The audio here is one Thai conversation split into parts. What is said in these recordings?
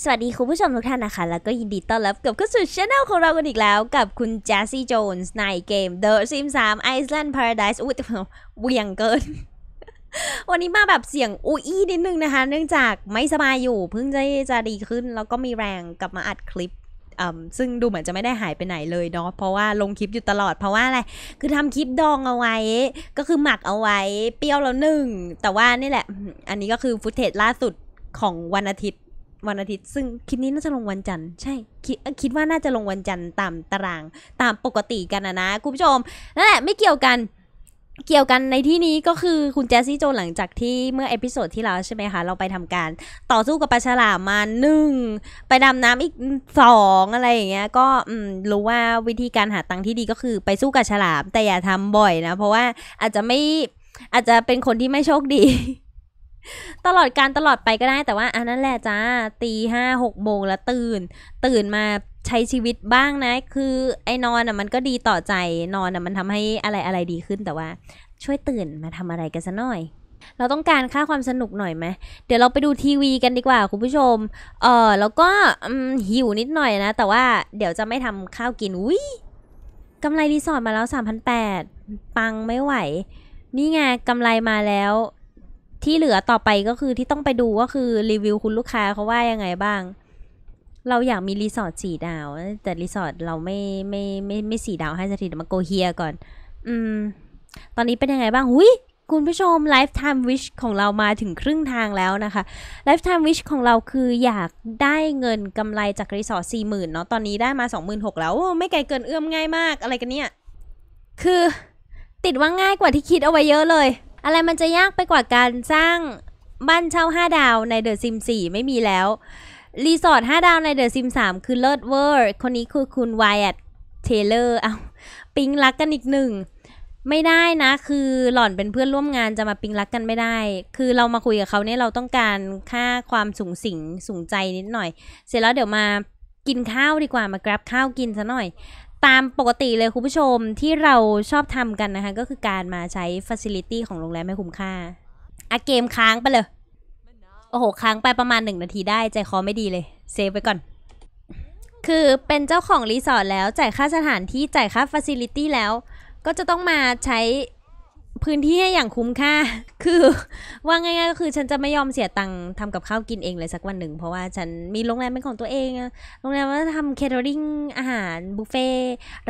สวัสดีคุณผู้ชมทุกท่านนะคะ แล้วก็ยินดีต้อนรับกับเข้าสู่ช anel ของเรากันอีกแล้ว กับคุณแจสซี่โจนส์ในเกม The Sims 3 Iceland Paradise อุ้ยเวียงเกิน วันนี้มาแบบเสียงอุยนิดนึงนะคะ เนื่องจากไม่สบายอยู่ เพิ่งจะจะดีขึ้นแล้วก็มีแรงกลับมาอัดคลิป ซึ่งดูเหมือนจะไม่ได้หายไปไหนเลยเนาะ เพราะว่าลงคลิปอยู่ตลอดเพราะว่าอะไร คือทำคลิปดองเอาไว้ ก็คือหมักเอาไว้ เปรี้ยวแล้วหนึ่งแต่ว่านี่แหละ อันนี้ก็คือฟุตเทจล่าสุดของวันอาทิตย์วันอาทิตย์ซึ่งคลิปนี้น่าจะลงวันจันทร์ใช่คิดคิดว่าน่าจะลงวันจันทร์ตามตาราง ตามปกติกันนะนะคุณผู้ชมนั่นแหละไม่เกี่ยวกันเกี่ยวกันในที่นี้ก็คือคุณแจซี่โจหลังจากที่เมื่อเอพิโซดที่แล้วใช่ไหมคะเราไปทำการ ต่อสู้กับปลาฉลามมาหนึ่งไปดำน้ำอีกสองอะไรอย่างเงี้ยก็รู้ว่าวิธีการหาตังค์ที่ดีก็คือ ไปสู้กับฉลามแต่อย่าทำบ่อยนะ เพราะว่าอาจจะไม่อาจจะเป็นคนที่ไม่โชคดีตลอดการตลอดไปก็ได้แต่ว่า อันนั้นแหละจ้าตีห้าหกโมงแล้วตื่น ตื่นมาใช้ชีวิตบ้างนะ คือไอ้นอนอ่ะมันก็ดีต่อใจนอนอ่ะมันทำให้อะไรอะไรดีขึ้นแต่ว่า ช่วยตื่นมาทำอะไรกันซะหน่อย เราต้องการค่าความสนุกหน่อยไหมเดี๋ยวเราไปดูทีวี กันดีกว่าคุณผู้ชมเออแล้วก็หิวนิดหน่อยนะ แต่ว่าเดี๋ยวจะไม่ทำข้าวกินอุ้ยกำไรรีสอร์ทมาแล้ว 3,800ปังไม่ไหว นี่ไงกำไรมาแล้วที่เหลือต่อไปก็คือที่ต้องไปดูก็คือรีวิวคุณลูกค้าเขาว่ายังไงบ้าง เราอยากมีรีสอร์ทสี่ดาว แต่รีสอร์ทเราไม่ไม่ไม่ไม่สี่ดาวให้สักทีเดี๋ยวมาโกเฮียก่อน อืม ตอนนี้เป็นยังไงบ้าง หุยคุณผู้ชม lifetime wish ของเรามาถึงครึ่งทางแล้วนะคะ lifetime wish ของเราคืออยากได้เงินกำไรจากรีสอร์ทสี่หมื่นเนาะตอนนี้ได้มาสองหมื่นหกแล้วไม่ไกลเกินเอื้อมง่ายมากอะไรกันเนี่ยคือติดว่าง่ายกว่าที่คิดเอาไว้เยอะเลยอะไรมันจะยากไปกว่าการสร้างบ้านเช่า 5 ดาวในเดอะซิม่ไม่มีแล้ว รีสอร์ท 5 ดาวในเดอะซิมมคือ เลิศเวอร์ คนนี้คือคุณไวแอตเทเลอร์เอาปิ๊งรักกันอีกหนึ่ง ไม่ได้นะคือหล่อนเป็นเพื่อนร่วมงานจะมาปิ๊งรักกันไม่ได้ คือเรามาคุยกับเขาเนี่ย เราต้องการค่าความสูงสิง สูงใจนิดหน่อย เสร็จแล้วเดี๋ยวมากินข้าวดีกว่ามา grab ข้าวกินซะหน่อยตามปกติเลยคุณผู้ชมที่เราชอบทำกันนะคะ ก็คือการมาใช้ฟัสซิลิตี้ของโรงแรม ให้คุ้มค่าอะเกมค้างไปเลย โอ้โหค้างไปประมาณหนึ่งนาทีได้ใจคอไม่ดีเลยเซฟไว้ก่อน คือเป็นเจ้าของรีสอร์ทแล้วจ่ายค่าสถานที่จ่ายค่าฟัสซิลิตี้แล้ว ก็จะต้องมาใช้พื้นที่ให้อย่างคุ้มค่า คือว่าง่ายๆก็คือ ฉันจะไม่ยอมเสียตังค์ทำกับข้าวกินเองเลยสักวันหนึ่ง เพราะว่าฉันมีโรงแรมเป็นของตัวเอง โรงแรมว่าทำเคเทอริงอาหารบุฟเฟ่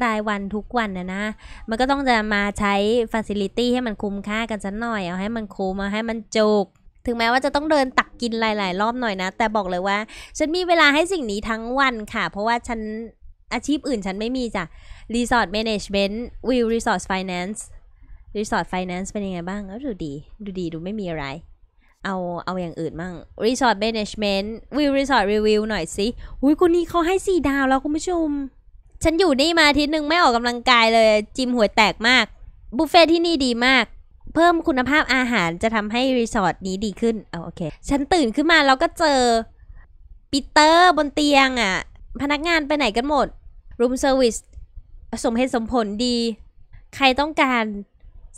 รายวันทุกวันนะนะ มันก็ต้องจะมาใช้ฟัสิลิตี้ให้มันคุ้มค่ากันสักหน่อย เอาให้มันคุ้มเอาให้มันจุก ถึงแม้ว่าจะต้องเดินตักกินหลาย ๆ รอบหน่อยนะ แต่บอกเลยว่าฉันมีเวลาให้สิ่งนี้ทั้งวันค่ะ เพราะว่าฉันอาชีพอื่น ฉันไม่มีจ้ะ รีสอร์ทแมネจเมนต์วิวรีสอร์ทไฟแนนซ์รีสอร์ทไฟแนนซ์เป็นยังไงบ้างดูดี ดูดี ดูไม่มีอะไร เอา เอาอย่างอื่นมั่งรีสอร์ทแมネจเมนต์วิวรีสอร์ทรีวิวหน่อยสิอุ้ยคนนี้เขาให้สี่ดาวแล้ว คุณผู้ชม ฉันอยู่นี่มาทีหนึ่งไม่ออกกำลังกายเลย จิมหัวแตกมาก บุฟเฟ่ที่นี่ดีมาก เพิ่มคุณภาพอาหารจะทำให้รีสอร์ทนี้ดีขึ้น เอาโอเค ฉันตื่นขึ้นมา แล้วก็เจอปีเตอร์บนเตียงอะ่ะ พนักงานไปไหนกันหมด รูมเซอร์วิสสมเหตุสมผลดี ใครต้องการ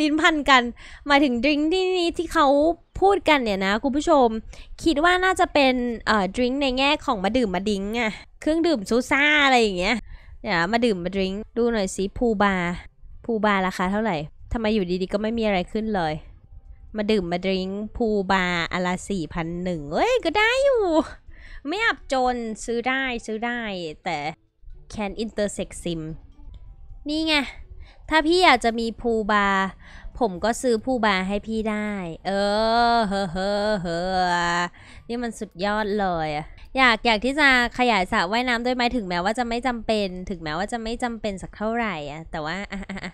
ลิ้นพันกันหมายถึง ดริงที่นี้ที่เขาพูดกันเนี่ยนะคุณผู้ชม คิดว่าน่าจะเป็นเอ่อดริงในแง่ของมาดื่มมาดิ้งอะเครื่องดื่มซูซ่าอะไรอย่างเงี้ยเดี่ยมาดื่มมาดริงดูหน่อยสิภูบาภูบาราคาเท่าไหร่ทำไมอยู่ดีๆก็ไม่มีอะไรขึ้นเลย มาดื่มมาดริงภูบาอลาสี่พันหนึ่งเอ้ยก็ได้อยู่ไม่อับจนซื้อได้ซื้อได้ แต่แคนอินเตอร์เซ็กซิมนี่ไงถ้าพี่อยากจะมีภูบา ผมก็ซื้อภูบาให้พี่ได้เออเฮ้อเฮ้อเฮ้อนี่มันสุดยอดเลยอยากอยากที่จะขยายสระว่ายน้ำด้วยไหมถึงแม้ว่าจะไม่จำเป็น ถึงแม้ว่าจะไม่จำเป็นสักเท่าไหร่อะแต่ว่าอะอะ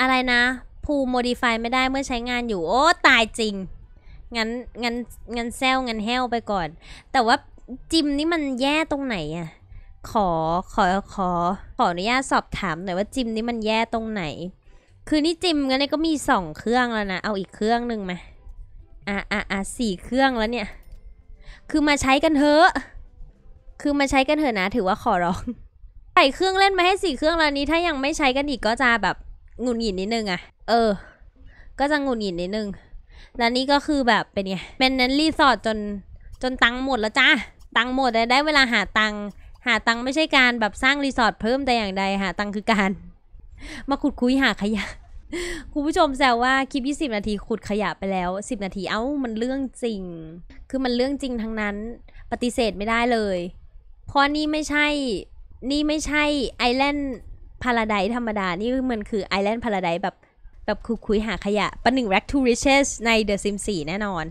อะไรนะภูโมดิฟายไม่ได้เมื่อใช้งานอยู่โอ้ตายจริงงั้นงั้นงั้นแซวงั้นแฮวไปก่อน แต่ว่าจิมนี่มันแย่ตรงไหนอะขอ ขอ ขอ ขออนุญาตสอบถามหน่อยว่าจิมนี่มันแย่ตรงไหน คือนี่จิมกันนี่ก็มีสองเครื่องแล้วนะ เอาอีกเครื่องหนึ่งมาอ่ะอ่ะอ่ะสี่เครื่องแล้วเนี่ย คือมาใช้กันเถอะ คือมาใช้กันเถอะนะ ถือว่าขอร้อง ใส่เครื่องเล่นมาให้สี่เครื่องแล้วนี้ ถ้ายังไม่ใช้กันอีกก็จะแบบหงุดหงิดนิดนึงอะเออ ก็จะหงุดหงิดนิดนึง แล้วนี่ก็คือแบบเป็นไง เป็นนั้นรีสอร์ทจน จนตังหมดแล้วจ้าตังหมดได้เวลาหาตังหาตังค์ไม่ใช่การแบบสร้างรีสอร์ทเพิ่มแต่อย่างใดหาตังค์คือการ มาขุดคุยหาขยะ คุณผู้ชมแซวว่าคลิป 20 นาทีขุดขยะไปแล้ว 10 นาทีเอา้า มันเรื่องจริง คือมันเรื่องจริงทั้งนั้น ปฏิเสธไม่ได้เลยเพราะนี่ไม่ใช่นี่ไม่ใช่ไอแลนด์พาราไดธรรมดา นี่มันคือไอแลนด์พาราไดแบบแบบคุยคุยหาขยะประหนึ่ง rack to riches ใน The Sims 4แน่นอน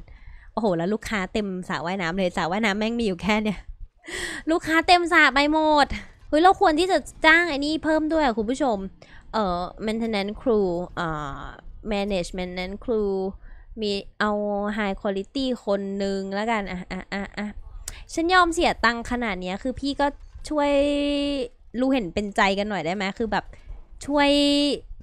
โอ้โหแล้วลูกค้าเต็มสระว่ายน้ำเลยสระว่ายน้ำแม่งมีอยู่แค่เนี่ยลูกค้าเต็มสาไปหมด เฮ้ยเราควรที่จะจ้างไอ้นี่เพิ่มด้วยคุณผู้ชม เอ่อ maintenance crew เอ่อ management crew มีเอา high quality คนหนึ่งแล้วกันอ่ะอ่ะอ่ะอ่ะฉันยอมเสียตังค์ขนาดนี้คือพี่ก็ช่วยรู้เห็นเป็นใจกันหน่อยได้ไหมคือแบบ ช่วย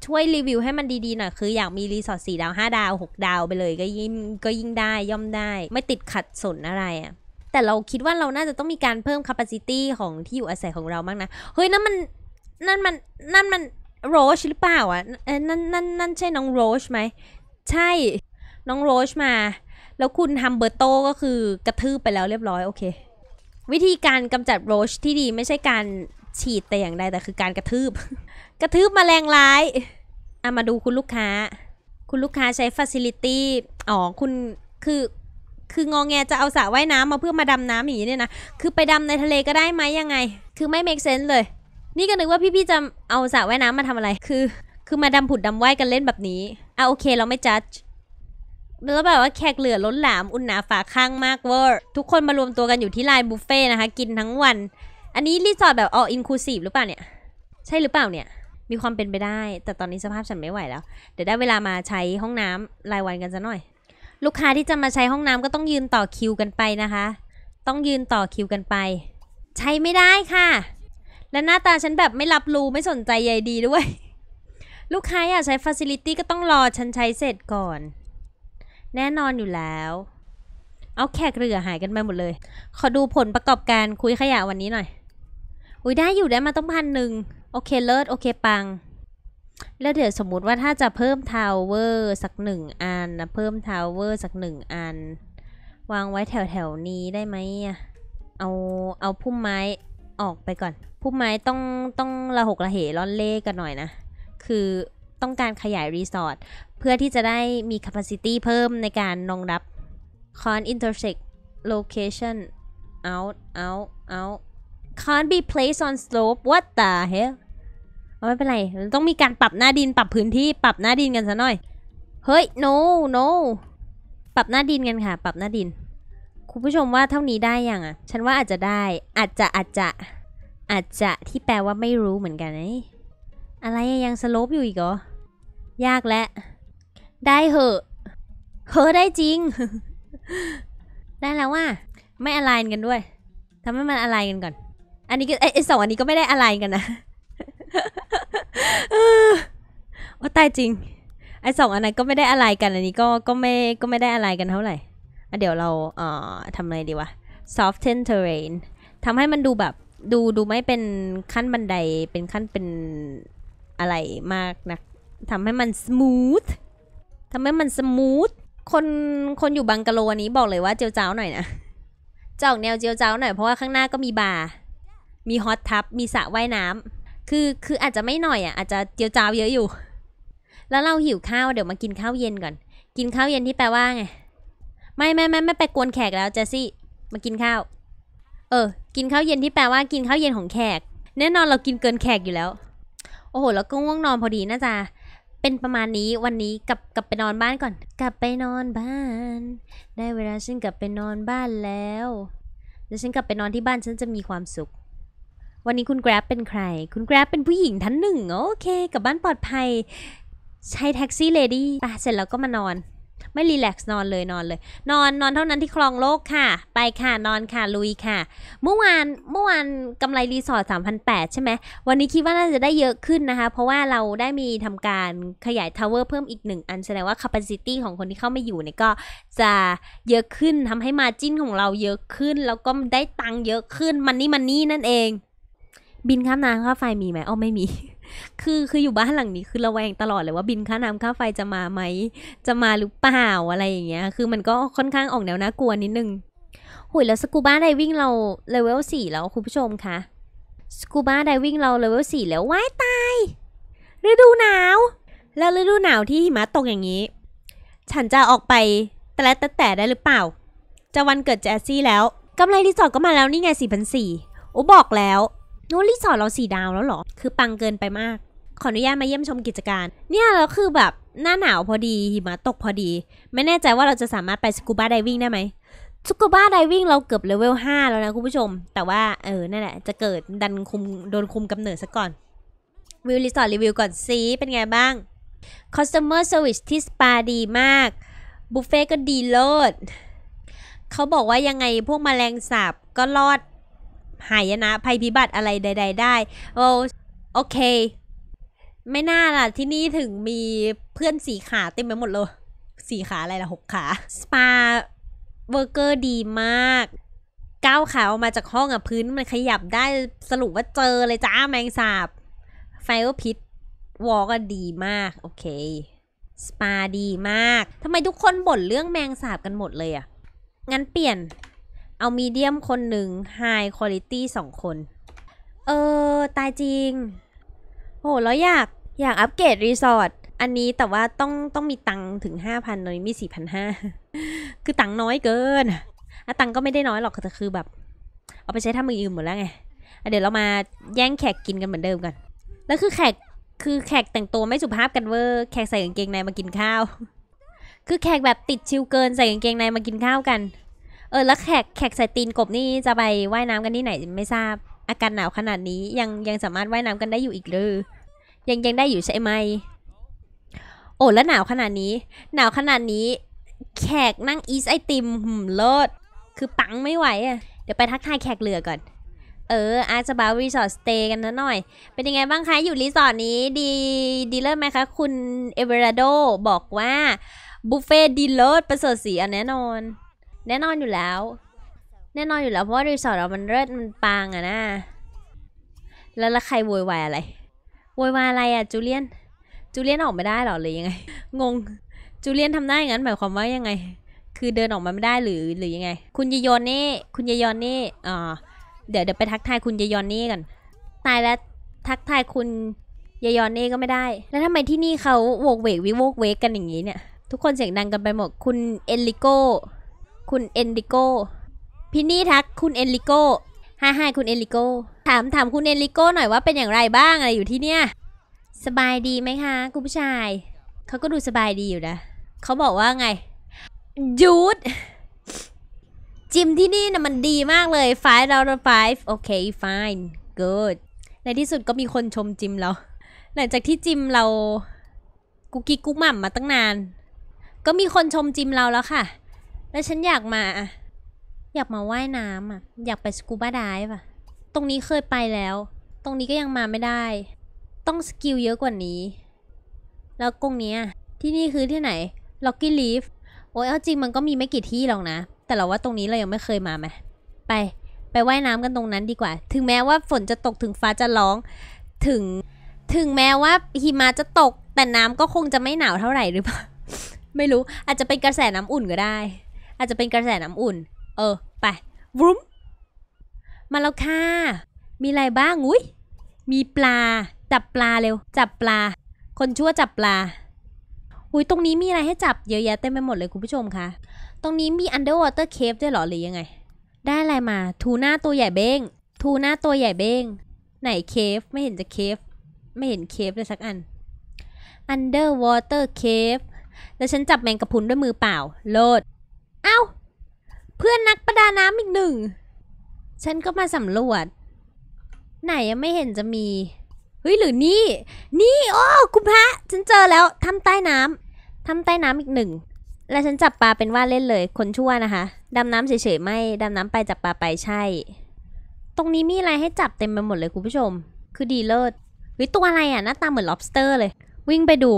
ช่วยรีวิวให้มันดี ๆ หน่อยคืออยากมีรีสอร์ทสี่ดาวห้าดาวหกดาวไปเลย ก็ยิ่งก็ยิ่งได้ย่อมได้ ไม่ติดขัดสนอะไรอะ่ะแต่เราคิดว่าเราน่าจะต้องมีการเพิ่ม capacity ของที่อยู่อาศัยของเรามากนะ เฮ้ยนั่นมันนั่นมันนั่นมันโรชหรือเปล่าอ่ะเอนั่นนั่นนั่นใช่น้องโรชไหม ใช่น้องโรชมา แล้วคุณฮัมเบอร์โตก็คือกระทืบไปแล้วเรียบร้อยโอเค วิธีการกำจัดโรชที่ดีไม่ใช่การฉีดแต่อย่างใดแต่คือการกระทืบ กระทืบมแมลงร้าย อ่ะ มาดูคุณลูกค้า คุณลูกค้าใช้ฟัซิลิตี้ อ๋อคุณคือคือ งองแงจะเอาสระว่ายน้ำมาเพื่อมาดำน้ำอย่างนี้เนี่ยนะ คือไปดำในทะเลก็ได้ไหมยังไง คือไม่ make sense เลย นี่ก็นึกว่าพี่ๆจะเอาสระว่ายน้ำมาทำอะไร คือ คือมาดำผุดดำว่ายกันเล่นแบบนี้อ่ะโอเคเราไม่จัดแล้วแบบว่าแขกเหลือล้นหลาม อุ่นหนาฝาข้างมากเวอร์ ทุกคนมารวมตัวกันอยู่ที่ไลน์บุฟเฟ่นะคะ กินทั้งวัน อันนี้รีสอร์ทแบบอออินคลูซีฟหรือเปล่าเนี่ย ใช่หรือเปล่าเนี่ย มีความเป็นไปได้ แต่ตอนนี้สภาพฉันไม่ไหวแล้ว เดี๋ยวได้เวลามาใช้ห้องน้ำรายวันกันซะหน่อยลูกค้าที่จะมาใช้ห้องน้ำก็ต้องยืนต่อคิวกันไปนะคะ ต้องยืนต่อคิวกันไป ใช้ไม่ได้ค่ะ และหน้าตาฉันแบบไม่รับรู้ไม่สนใจใยดีด้วย ลูกค้าอยากใช้ฟัซิลิตี้ก็ต้องรอฉันใช้เสร็จก่อน แน่นอนอยู่แล้ว เอาแขกเรือหายกันไปหมดเลย ขอดูผลประกอบการคุยขยะวันนี้หน่อย อุ้ยได้อยู่ได้มาต้องพันหนึ่งโอเคเลิศโอเค ปังแล้วเดี๋ยวสมมุติว่าถ้าจะเพิ่มทาวเวอร์ สักหนึ่งอันนะเพิ่มทาวเวอร์ สักหนึ่งอัน วางไว้แถวแถวนี้ได้ไหมอ่ะเอาเอาพุ่มไม้ออกไปก่อนพุ่มไม้ต้องต้องระหกระเหร่อนเล่กันหน่อยนะ คือต้องการขยายรีสอร์ท เพื่อที่จะได้มีแคปซิตี้เพิ่มในการรองรับคอนอินเ r อร์เซ็ก a t i o n out o u เอา t can't be p l a c e เพล s l อ p e w h ต t the า e l l ไม่เป็นไรต้องมีการปรับหน้าดิน ปรับพื้นที่ ปรับหน้าดินกันซะหน่อยเฮ้ย no no ปรับหน้าดินกันค่ะ ปรับหน้าดิน คุณผู้ชมว่าเท่านี้ได้ยังอ่ะฉันว่าอาจจะได้ อาจจะอาจจะอาจจะที่แปลว่าไม่รู้เหมือนกันไออะไรยังสลบอยู่อีกเหรอ ยากและ ได้เหอะเฮ้ะได้จริง ได้แล้วว่าไม่อะไรกันด้วยทำให้มันอะไรกันก่อน อันนี้ก็ไอ้สองอันนี้ก็ไม่ได้อะไรกันนะว่าตายจริง ไอสองอันนั้นก็ไม่ได้อะไรกันอันนี้ก็ก็ไม่ก็ไม่ได้อะไรกันเท่าไหร่เดี๋ยวเราเอ่อทำอะไรดีวะ soften terrain ทำให้มันดูแบบดูดูไม่เป็นขั้นบันไดเป็นขั้นเป็นอะไรมากนะทำให้มัน smooth ทำให้มัน smooth คนคนอยู่บังกะโลนี้บอกเลยว่าเจียวเจ้าหน่อยนะจะออกแนวเจียวเจ้าหน่อย เพราะว่าข้างหน้าก็มีบาร์ มีฮอตทับมีสระว่ายน้ำคือ คืออาจจะไม่หน่อยอ่ะ อาจจะเจียวจ้าวเยอะอยู่ แล้วเราหิวข้าว เดี๋ยวมากินข้าวเย็นก่อน กินข้าวเย็นที่แปลว่าไง ไม่ไม่ไม่ไม่ไปกวนแขกแล้วเจสซี่มากินข้าว เออ กินข้าวเย็นที่แปลว่ากินข้าวเย็นของแขก แน่นอนเรากินเกินแขกอยู่แล้ว โอ้โห แล้วก็ง่วงนอนพอดีนะจ๊ะ เป็นประมาณนี้วันนี้กลับกลับไปนอนบ้านก่อน กลับไปนอนบ้าน ได้เวลาฉันกลับไปนอนบ้านแล้วแล้วฉันกลับไปนอนที่บ้านฉันจะมีความสุขวันนี้คุณแกร็บเป็นใคร คุณแกร็บเป็นผู้หญิงท่านหนึ่งโอเคกลับบ้านปลอดภัย ใช้แท็กซี่เลดี้ปะเสร็จแล้วก็มานอน ไม่รีแลกซ์นอนเลยนอนเลย นอนนอนเท่านั้นที่คลองโลกค่ะ ไปค่ะนอนค่ะ ลุยค่ะ เมื่อวานเมื่อวานกำไรรีสอร์ทสามพันแปดใช่ไหม วันนี้คิดว่าน่าจะได้เยอะขึ้นนะคะ เพราะว่าเราได้มีทำการขยายทาวเวอร์เพิ่มอีกหนึ่ง อันแสดงว่าแคปซิตี้ของคนที่เข้ามาอยู่เนี่ยก็จะเยอะขึ้นทำให้มาจิ้นของเราเยอะขึ้น แล้วก็ได้ตังค์เยอะขึ้น มันนี่มันนี่นั่นเองบินค่าน้ำค่าไฟมีไหมอ๋อไม่มี คือ คืออยู่บ้านหลังนี้คือระแวงตลอดเลยว่าบินค่าน้ำค่าไฟจะมาไหม จะมาหรือเปล่าอะไรอย่างเงี้ย คือมันก็ค่อนข้างออกแนวน่ากลัวนิดนึง หุยแล้วสกูบ้าไดวิ่งเราเลเวลสี่แล้วคุณผู้ชมคะ สกูบ้าไดวิ่งเราเลเวลสี่แล้วว้ายตายฤดูหนาว แล้วฤดูหนาวที่หิมะตกอย่างนี้ ฉันจะออกไปตละแต่แต่ได้หรือเปล่า จะวันเกิดแจซี่แล้วกำไรรีสอร์ทก็มาแล้วนี่ไงสี่พันสี่โอ้บอกแล้วโน้รีสอร์ทเราสี่ดาวแล้วหรอ คือปังเกินไปมาก ขออนุญาตมาเยี่ยมชมกิจการ เนี่ยเราคือแบบหน้าหนาวพอดี หิมะตกพอดี ไม่แน่ใจว่าเราจะสามารถไปสกูบ้าไดวิ่งได้ไหมสกูบ้าไดวิ่งเราเกือบเลเวลห้าแล้วนะคุณผู้ชม แต่ว่าเออนั่นแหละจะเกิดดันคุม โดนคุมกำเนิดซะก่อนวิวรีสอร์ทรีวิวก่อนซีเป็นไงบ้าง customer service ที่สปาดีมากบุฟเฟ่ก็ดีเลิศเขาบอกว่ายังไงพวกมแมลงสาบก็รอดหายนะ ภัยพิบัติอะไรใดๆได้ โอ้โอเค ไม่น่าล่ะ ที่นี่ถึงมีเพื่อนสีขาเต็มไปหมดเลย สีขาอะไรล่ะหกขาสปาเวอร์เกอร์ดีมากก้าวขาออกมาจากห้องอ่ะพื้นมันขยับได้สรุปว่าเจอเลยจ้าแมงสาบไฟก็พิษวอลก็ดีมาก โอเคสปาดีมากทำไมทุกคนบ่นเรื่องแมงสาบกันหมดเลยอ่ะงั้นเปลี่ยนเอามีเดียมคนหนึ่งไฮคุณลิตี้สองคน เออ ตายจริง โห แล้วอยาก อยากอัปเกรดรีสอร์ทอันนี้แต่ว่าต้องต้องมีตังถึง 5,000ันนียมี 4,500 คือตังน้อยเกินอะตังก็ไม่ได้น้อยหรอกแต่คือแบบ เอาไปใช้ทำมืออื่นหมดแล้วไงเดี๋ยวเรามาแย่งแขกกินกันเหมือนเดิมกัน แล้วคือแขกคือแขกแต่งตัวไม่สุภาพกันเวอร์แขกใส่กางเกงในมากินข้าว คือแขกแบบติดชิวเกินใส่กางเกงในมากินข้าวกันเออแล้วแขกแขกใส่ตีนกบนี่จะไปว่ายน้ำกันที่ไหนไม่ทราบ อากาศหนาวขนาดนี้ยังยังสามารถว่ายน้ำกันได้อยู่อีกหรือยัง ยังได้อยู่ใช่ไหม โอ้แล้วหนาวขนาดนี้ หนาวขนาดนี้ แขกนั่งอีสไอติมหืมเลิศคือปังไม่ไหวอ่ะเดี๋ยวไปทักทายแขกเหลือก่อน เออ อาจจะบารีสอร์ทสเตย์กันนะหน่อยเป็นยังไงบ้างคะอยู่รีสอร์ทนี้ดีดีเลิศไหมคะ คุณเอเวอร์โดบอกว่าบุฟเฟ่ดีเลิศประเสริฐสีอันแน่นอนแน่นอนอยู่แล้ว แน่นอนอยู่แล้วเพราะว่ารีสอร์ทเรา มันเลิศมันปังอะนะ แล้วละใครโวยวายอะไรโวยวายอะไรอะจูเลียน จูเลียนออกไม่ได้หรอหรือยังไง งง จูเลียนทำได้อย่างนั้นหมายความว่ายังไง คือเดินออกมาไม่ได้หรือหรือยังไง คุณยยอนนี่ คุณยยอนนี่อ๋อเดี๋ยวเดี๋ยวไปทักทายคุณยยอนนี่กัน ตายแล้วทักทายคุณยยอนนี่ก็ไม่ได้ แล้วทำไมที่นี่เขาโวกเวกวิโวกเวกกันอย่างนี้เนี่ย ทุกคนเสียงดังกันไปหมด คุณเอลิโกคุณเอนริโกพินนี่ทักคุณเอนริโกฮ่าฮ่าคุณเอนริโกถามถามคุณเอนริโกหน่อยว่าเป็นอย่างไรบ้างอะไรอยู่ที่เนี่ยสบายดีไหมคะ คุณผู้ชาย เขาก็ดูสบายดีอยู่นะเขาบอกว่าไงยูดจิมที่นี่นะมันดีมากเลย five out of five โอเค fine good ในที่สุดก็มีคนชมจิมเราหลังจากที่จิมเรากุกกิ๊กกุ๊กหม่ำมาตั้งนาน ก็มีคนชมจิมเราแล้วค่ะแล้วฉันอยากมา อยากมาว่ายน้ำอ่ะ อยากไปสกูบ้าไดฟปอะตรงนี้เคยไปแล้ว ตรงนี้ก็ยังมาไม่ได้ ต้องสกิลเยอะกว่านี้ แล้วกงนี้ ที่นี่คือที่ไหน ล็อกกี้ลีฟ โอ้ยเอาจริงมันก็มีไม่กี่ที่หรอกนะ แต่เราว่าตรงนี้เรายังไม่เคยมาไหม ไป ไปไว่ายน้ำกันตรงนั้นดีกว่า ถึงแม้ว่าฝนจะตกถึงฟ้าจะร้อง ถึง ถึงแม้ว่าหิมะจะตก แต่น้ำก็คงจะไม่หนาวเท่าไหร่หรือเปล่า ไม่รู้ อาจจะเป็นกระแสน้ำอุ่นก็ได้อาจจะเป็นกระแสน้ำอุ่น เออ ไปวุ้มมาแล้วค่ะมีอะไรบ้าง อุ้ย มีปลา จับปลาเร็ว จับปลา คนชั่วจับปลา อุ้ย ตรงนี้มีอะไรให้จับเยอะแยะเต็มไปหมดเลยคุณผู้ชมคะตรงนี้มี underwater cave ด้วยหรอหรือยังไง ได้อะไรมา ทูน่าตัวใหญ่เบ้ง ทูน่าตัวใหญ่เบ้ง ไหนเคฟไม่เห็นจะเคฟ ไม่เห็นเคฟเลยสักอัน underwater cave แล้วฉันจับแมงกะพุนด้วยมือเปล่า โลดเอา้าเพื่อนนักประดาน้ำอีกหนึ่งฉันก็มาสำรวจ ไหนยังไม่เห็นจะมี เฮ้ยหรือนี่ นี่โอ้ คุณพระฉันเจอแล้วทำใต้น้ำทำใต้น้ำอีกหนึ่ง และฉันจับปลาเป็นว่าเล่นเลยคนชั่วนะคะดำน้ำเฉยๆไม่ดำน้ำไปจับปลาไปใช่ ตรงนี้มีอะไรให้จับเต็มไปหมดเลยคุณผู้ชม คือดีเลิศเฮ้ยตัวอะไรอ่ะหน้าตาเหมือน lobster เลย วิ่งไปดู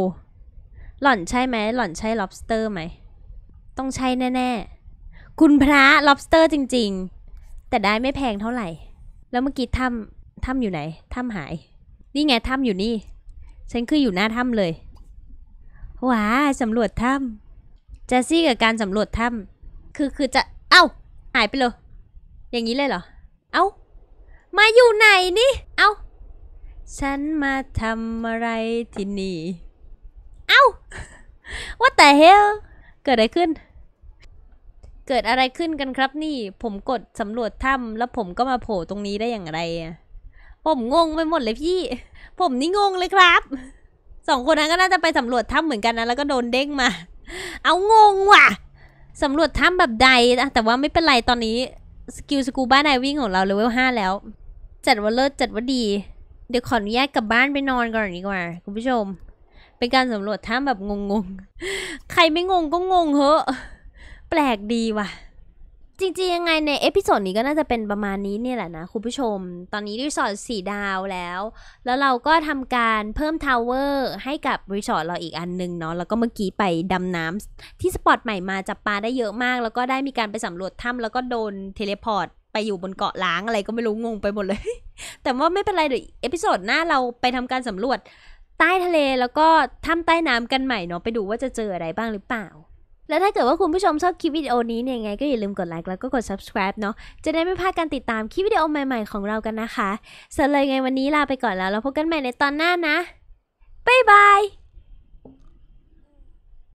หล่อนใช่ไหมหล่อนใช่ lobster ไหมต้องใช่แน่ๆ คุณพระ lobster จริงๆ แต่ได้ไม่แพงเท่าไหร่ แล้วเมื่อกี้ถ้ำ ถ้ำอยู่ไหน ถ้ำหาย นี่ไงถ้ำอยู่นี่ ฉันคืออยู่หน้าถ้ำเลย ว้า สำรวจถ้ำจะซี่กับการสำรวจถ้ำ คือคือจะ เอา้า หายไปเลย อย่างนี้เลยเหรอ เอา้า มาอยู่ไหนนี่ เอา้า ฉันมาทำอะไรที่นี่ เอา้า what the hell เกิดอะไรขึ้นเกิดอะไรขึ้นกันครับนี่ผมกดสำรวจถ้ำแล้วผมก็มาโผล่ตรงนี้ได้อย่างไรอะผมงงไปหมดเลยพี่ ผมนี่งงเลยครับ สองคนนั้นก็น่าจะไปสำรวจถ้ำเหมือนกันนะแล้วก็โดนเด้งมา เอางงว่ะ สำรวจถ้ำแบบใดนะแต่ว่าไม่เป็นไรตอนนี้สกิลสกูบ้านไอวิ่งของเราเลเวลห้าแล้ว จัดว่าเลิศจัดว่าดี เดี๋ยวขออนุญาตกลับบ้านไปนอนก่อนดีกว่าคุณผู้ชม เป็นการสำรวจถ้ำแบบงงๆใครไม่งงก็งงเหอะแปลกดีว่ะ จริงๆยังไงในเอพิโซดนี้ก็น่าจะเป็นประมาณนี้เนี่ยแหละนะ คุณผู้ชม ตอนนี้รีสอร์ทสี่ดาวแล้ว แล้วเราก็ทำการเพิ่มทาวเวอร์ให้กับรีสอร์ทเราอีกอันนึงเนาะแล้วก็เมื่อกี้ไปดำน้ำที่สปอตใหม่มาจับปลาได้เยอะมาก แล้วก็ได้มีการไปสำรวจถ้ำแล้วก็โดนเทเลพอร์ตไปอยู่บนเกาะล้างอะไรก็ไม่รู้ งงไปหมดเลย แต่ว่าไม่เป็นไรเดี๋ยวเอพิโซดหน้าเราไปทำการสำรวจใต้ทะเลแล้วก็ถ้ำใต้น้ำกันใหม่เนาะไปดูว่าจะเจออะไรบ้างหรือเปล่าแล้วถ้าเกิดว่าคุณผู้ชมชอบคลิปวิดีโอนี้เนี่ยไงก็อย่าลืมกดไลค์แล้วก็กด subscribe เนาะจะได้ไม่พลาดการติดตามคลิปวิดีโอใหม่ ๆ ของเรากันนะคะสำหรับไงวันนี้ลาไปก่อนแล้วเราพบกันใหม่ในตอนหน้านะ บ๊ายบาย